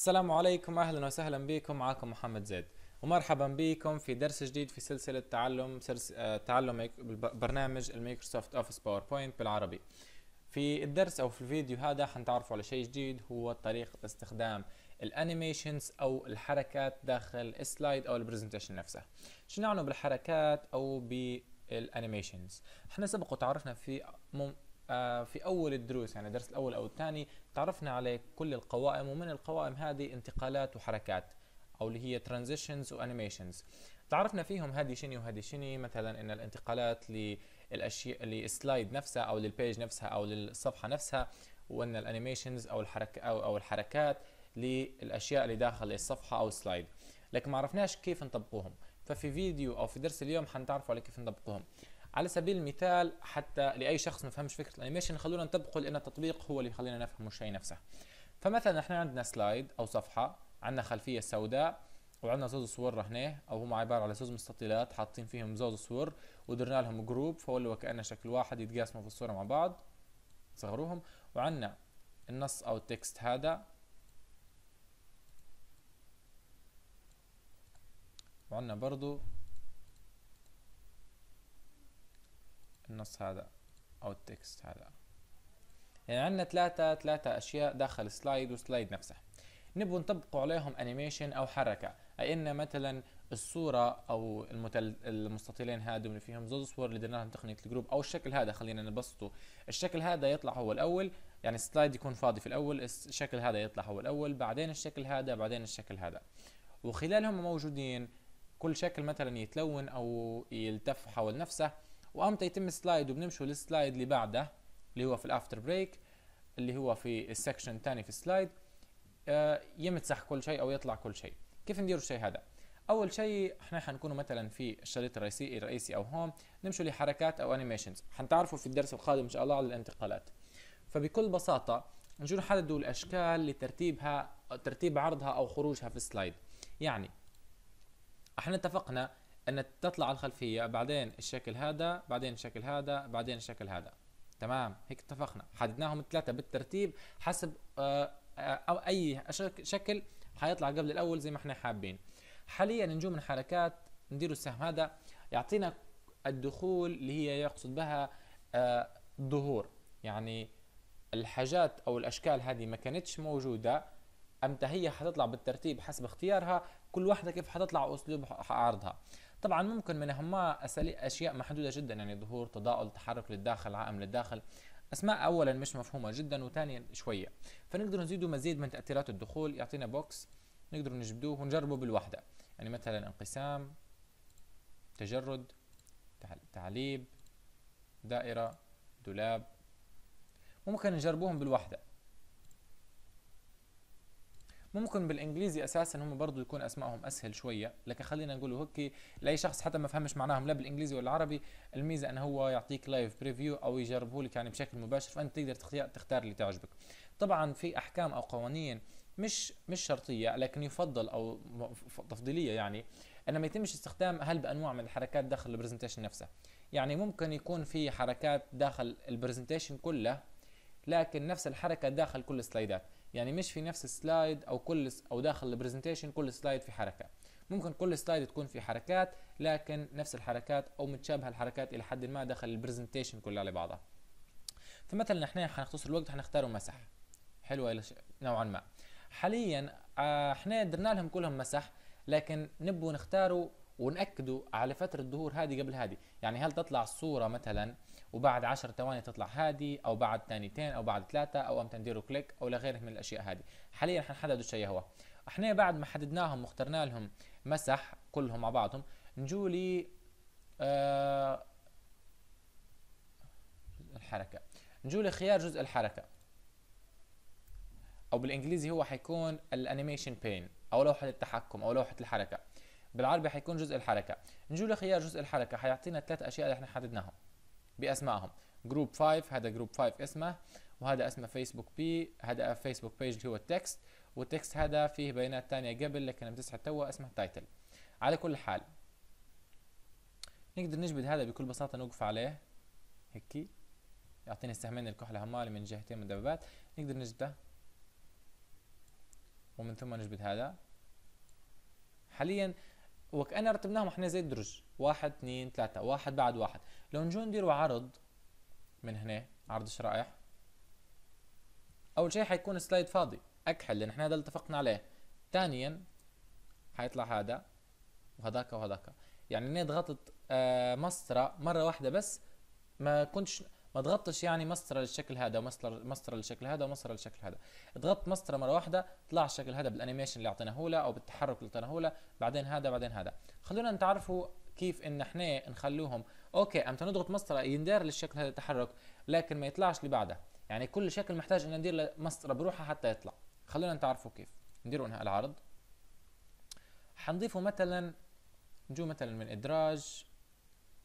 السلام عليكم اهلا وسهلا بكم معكم محمد زيد ومرحبا بكم في درس جديد في سلسله تعلم سلس... آه، تعلم برنامج المايكروسوفت اوفيس باوربوينت بالعربي في الدرس او في الفيديو هذا حنتعرفوا على شيء جديد هو طريقه استخدام الانيميشنز او الحركات داخل السلايد او البرزنتيشن نفسها شنو نعنى بالحركات او بالانيميشنز احنا سبق وتعرفنا في آه، في اول الدروس يعني الدرس الاول او الثاني تعرفنا على كل القوائم ومن القوائم هذه انتقالات وحركات او اللي هي ترانزيشنز وانيميشنز تعرفنا فيهم هذه شني وهذه شني مثلا ان الانتقالات للاشياء للسلايد نفسها او للبيج نفسها او للصفحه نفسها وان الانيميشنز او الحركه أو الحركات للاشياء اللي داخل الصفحه او السلايد لكن ما عرفناش كيف نطبقوهم ففي فيديو او في درس اليوم حنتعرفوا على كيف نطبقوهم على سبيل المثال حتى لاي شخص ما فهمش فكره الانيميشن خلونا نطبقه لان التطبيق هو اللي يخلينا نفهم الشيء نفسه فمثلا احنا عندنا سلايد او صفحه عندنا خلفيه سوداء وعندنا زوز صور هنا او هم عباره على زوز مستطيلات حاطين فيهم زوز صور ودرنا لهم جروب فولوا وكانه شكل واحد يتقاسموا في الصوره مع بعض صغروهم وعندنا النص او التكست هذا وعندنا برضو النص هذا او التكست هذا يعني عندنا ثلاثة ثلاثة اشياء داخل سلايد وسلايد نفسه نبغى نطبقوا عليهم انيميشن او حركة اي ان مثلا الصورة او المتل... المستطيلين هاد اللي فيهم زوز صور اللي درناها تقنية الجروب او الشكل هذا خلينا نبسطه الشكل هذا يطلع هو الاول يعني السلايد يكون فاضي في الاول الشكل هذا يطلع هو الاول بعدين الشكل هذا بعدين الشكل هذا وخلالهم موجودين كل شكل مثلا يتلون او يلتف حول نفسه وامتى يتم سلايد وبنمشوا للسلايد اللي بعده اللي هو في الافتر بريك اللي هو في السكشن الثاني في السلايد آه، يمسح كل شيء او يطلع كل شيء كيف ندير الشيء هذا اول شيء احنا حنكون مثلا في الشريط الرئيسي الرئيسي او هوم نمشوا لحركات او انيميشنز حنتعرفوا في الدرس القادم ان شاء الله على الانتقالات فبكل بساطه نجي نحددوا الاشكال لترتيبها ترتيب عرضها او خروجها في السلايد يعني احنا اتفقنا ان تطلع الخلفيه بعدين الشكل هذا بعدين الشكل هذا بعدين الشكل هذا تمام هيك اتفقنا حددناهم الثلاثه بالترتيب حسب آه، آه، او اي شكل حيطلع قبل الاول زي ما احنا حابين حاليا نجوم من حركات نديروا السهم هذا يعطينا الدخول اللي هي يقصد بها آه، ظهور يعني الحاجات او الاشكال هذه ما كانتش موجوده امتى هي حتطلع بالترتيب حسب اختيارها كل واحده كيف حتطلع واسلوب عرضها طبعا ممكن من اهمها اشياء محدوده جدا يعني ظهور تضاؤل تحرك للداخل عائم للداخل اسماء اولا مش مفهومه جدا وثانيا شويه فنقدر نزيدوا مزيد من تاثيرات الدخول يعطينا بوكس نقدر نجبدوه ونجربه بالوحده يعني مثلا انقسام تجرد تعليب دائره دولاب ممكن نجربوهم بالوحده ممكن بالانجليزي اساسا هم برضه يكون اسمائهم اسهل شويه لكن خلينا نقول هيك لاي شخص حتى ما فهمش معناهم لا بالانجليزي ولا العربي الميزه ان هو يعطيك لايف بريفيو او يجربه لك يعني بشكل مباشر فانت تقدر تختار اللي تعجبك طبعا في احكام او قوانين مش مش شرطيه لكن يفضل او تفضيليه يعني ان ما يتمش استخدام هل بانواع من الحركات داخل البرزنتيشن نفسه يعني ممكن يكون في حركات داخل البرزنتيشن كله لكن نفس الحركه داخل كل السلايدات يعني مش في نفس السلايد او كل او داخل البرزنتيشن كل سلايد في حركه ممكن كل سلايد تكون في حركات لكن نفس الحركات او متشابهه الحركات الى حد ما داخل البرزنتيشن كلها على بعضها فمثلا احنا حنختصر الوقت حنختاروا مسح حلوه الى نوعا ما حاليا آه، احنا درنا لهم كلهم مسح لكن نبوا نختاروا ونأكده على فترة ظهور هذه قبل هذه يعني هل تطلع الصورة مثلا وبعد 10 ثواني تطلع هذه أو بعد ثانيتين أو بعد ثلاثة أو أم تنديروا كليك أو لغيره من الأشياء هذه حاليا حنحدد الشيء هو احنا بعد ما حددناهم واخترنا لهم مسح كلهم مع بعضهم نجولي آه الحركة نجولي خيار جزء الحركة او بالانجليزي هو حيكون الانيميشن بين او لوحة التحكم او لوحة الحركة بالعربي حيكون جزء الحركه نجوا لخيار جزء الحركه حيعطينا ثلاث اشياء اللي احنا حددناهم باسمائهم جروب 5 هذا جروب 5 اسمه وهذا اسمه فيسبوك بي هذا فيسبوك بيج اللي هو التكست والتكست هذا فيه بيانات ثانيه قبل لكن بتسحب توا اسمه تايتل على كل حال نقدر نجبد هذا بكل بساطه نوقف عليه هيك يعطيني استهمان الكحله همالي من جهتين من الدبابات نقدر نجبده ومن ثم نجبد هذا حاليا وكأن رتبناهم احنا زي الدرج واحد اثنين ثلاثة واحد بعد واحد لو نجو نديروا عرض من هنا عرض شرائح اول شيء حيكون سلايد فاضي اكحل لان احنا هذا اللي اتفقنا عليه ثانيا حيطلع هذا وهذاك وهذاك يعني اني ضغطت آه، مسطرة مرة واحدة بس ما كنتش ما تغطش يعني مسطره للشكل هذا ومسطره مسطره للشكل هذا ومسطره للشكل هذا تغط مسطره مره واحده طلع الشكل هذا بالانيميشن اللي اعطيناه له او بالتحرك اللي اعطيناه له بعدين هذا بعدين هذا خلونا نتعرفوا كيف ان احنا نخلوهم اوكي امتى نضغط مسطره يندار للشكل هذا التحرك لكن ما يطلعش اللي بعده يعني كل شكل محتاج ان ندير له مسطره بروحها حتى يطلع خلونا نتعرفوا كيف نديروا انهاء العرض حنضيفه مثلا نجو مثلا من ادراج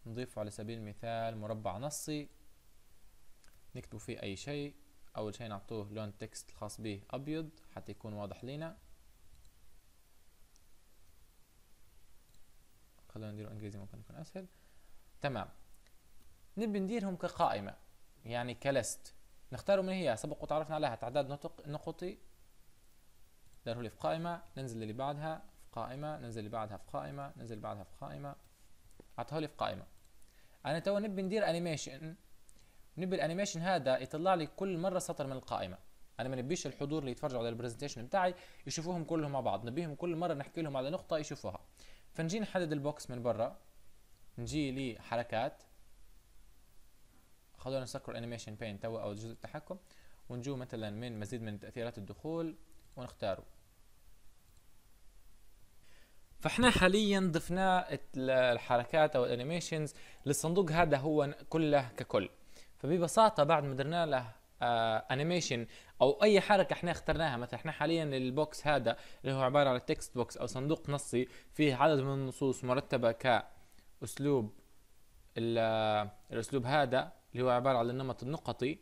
نضيفه على سبيل المثال مربع نصي نكتبوا فيه أي شيء أول شيء نعطوه لون تكست الخاص به أبيض حتى يكون واضح لينا خلونا نديره إنجليزي ممكن يكون أسهل تمام نبي نديرهم كقائمة يعني كلست نختاروا من هي سبق وتعرفنا عليها تعداد نطق نقطي داره لي في قائمة ننزل اللي بعدها في قائمة ننزل اللي بعدها في قائمة ننزل اللي بعدها في قائمة عطاها لي في قائمة أنا تو نبي ندير أنيميشن نبي الانيميشن هذا يطلع لي كل مره سطر من القائمه انا ما نبيش الحضور اللي يتفرجوا على البرزنتيشن بتاعي يشوفوهم كلهم مع بعض نبيهم كل مره نحكي لهم على نقطه يشوفوها فنجي نحدد البوكس من برا نجي لحركات خلونا نسكر انيميشن بين تو او جزء التحكم ونجو مثلا من مزيد من تاثيرات الدخول ونختاره فاحنا حاليا ضفنا الحركات او الانيميشنز للصندوق هذا هو كله ككل فببساطه بعد ما درنا له انيميشن آه، او اي حركه احنا اخترناها مثلا احنا حاليا البوكس هذا اللي هو عباره عن تكست بوكس او صندوق نصي فيه عدد من النصوص مرتبه كاسلوب آه، الاسلوب هذا اللي هو عباره عن النمط النقطي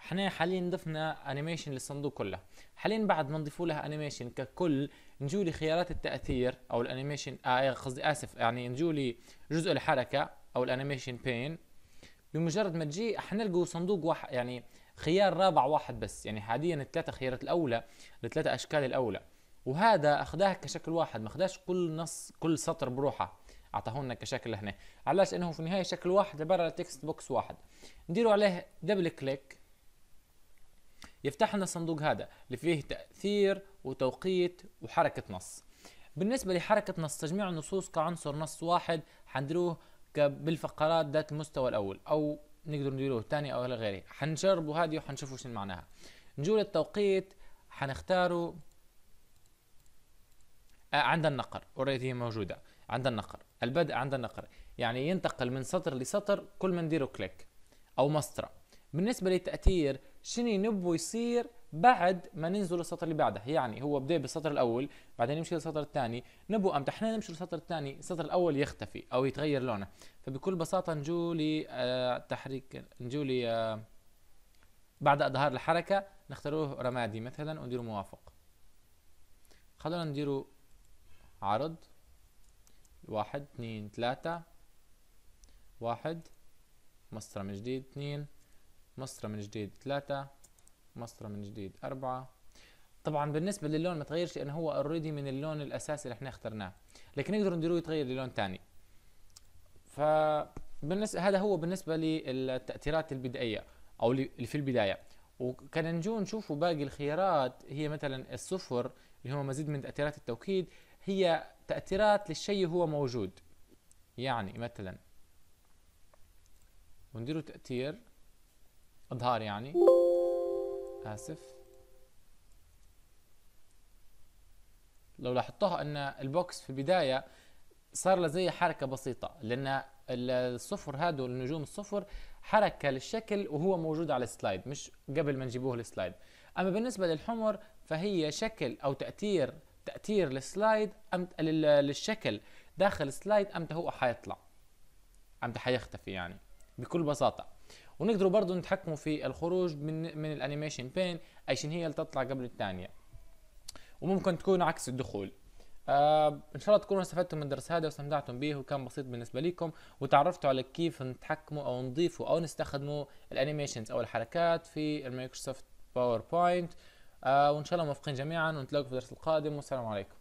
احنا حاليا ضفنا انيميشن للصندوق كله حاليا بعد ما نضيفوا لها انيميشن ككل نجولي خيارات التاثير او الانيميشن آه قصدي اسف يعني نجولي جزء الحركه او الانيميشن بين بمجرد ما تجي حنلقوا صندوق واحد يعني خيار رابع واحد بس يعني حاليا الثلاثه خيارات الاولى الثلاثه اشكال الاولى وهذا اخذها كشكل واحد ما اخذاش كل نص كل سطر بروحه اعطاه لنا كشكل هنا علاش انه في النهايه شكل واحد عباره على تكست بوكس واحد نديروا عليه دبل كليك يفتح لنا الصندوق هذا اللي فيه تاثير وتوقيت وحركه نص بالنسبه لحركه نص تجميع النصوص كعنصر نص واحد حنديروه بالفقرات ذات المستوى الاول او نقدر نديروه ثاني او غيره حنجربوا هذه وحنشوفوا شنو معناها نجوا للتوقيت حنختاروا آه عند النقر اوريدي موجوده عند النقر البدء عند النقر يعني ينتقل من سطر لسطر كل ما نديروا كليك او مسطره بالنسبه للتاثير شنو نبو يصير بعد ما ننزل للسطر اللي بعده يعني هو بدا بالسطر الاول بعدين يمشي للسطر الثاني نبو امتى احنا نمشي للسطر الثاني السطر الاول يختفي او يتغير لونه فبكل بساطه نجولي آه تحريك نجولي آه بعد اظهار الحركه نختاروه رمادي مثلا ونديروا موافق خلونا نديروا عرض واحد اثنين ثلاثة واحد مسطرة من جديد اثنين مسطرة من جديد ثلاثة مسطره من جديد أربعة طبعا بالنسبة للون ما تغيرش لأنه هو اوريدي من اللون الأساسي اللي احنا اخترناه لكن نقدر نديروه يتغير للون ثاني ف هذا هو بالنسبة للتأثيرات البدائية أو اللي في البداية وكان نجو نشوفوا باقي الخيارات هي مثلا الصفر اللي هو مزيد من تأثيرات التوكيد هي تأثيرات للشيء هو موجود يعني مثلا ونديروا تأثير إظهار يعني آسف لو لاحظتوها أن البوكس في البداية صار له زي حركة بسيطة لأن الصفر هادو النجوم الصفر حركة للشكل وهو موجود على السلايد مش قبل ما نجيبوه السلايد أما بالنسبة للحمر فهي شكل أو تأثير تأثير للسلايد أم للشكل داخل السلايد أمتى هو حيطلع أمتى حيختفي يعني بكل بساطة ونقدروا برضه نتحكموا في الخروج من من الانيميشن بين عشان هي اللي تطلع قبل الثانيه وممكن تكون عكس الدخول آه ان شاء الله تكونوا استفدتم من الدرس هذا واستمتعتم به وكان بسيط بالنسبه لكم وتعرفتوا على كيف نتحكموا او نضيفوا او نستخدموا الانيميشنز او الحركات في المايكروسوفت باوربوينت آه وان شاء الله موفقين جميعا ونتلاقوا في الدرس القادم والسلام عليكم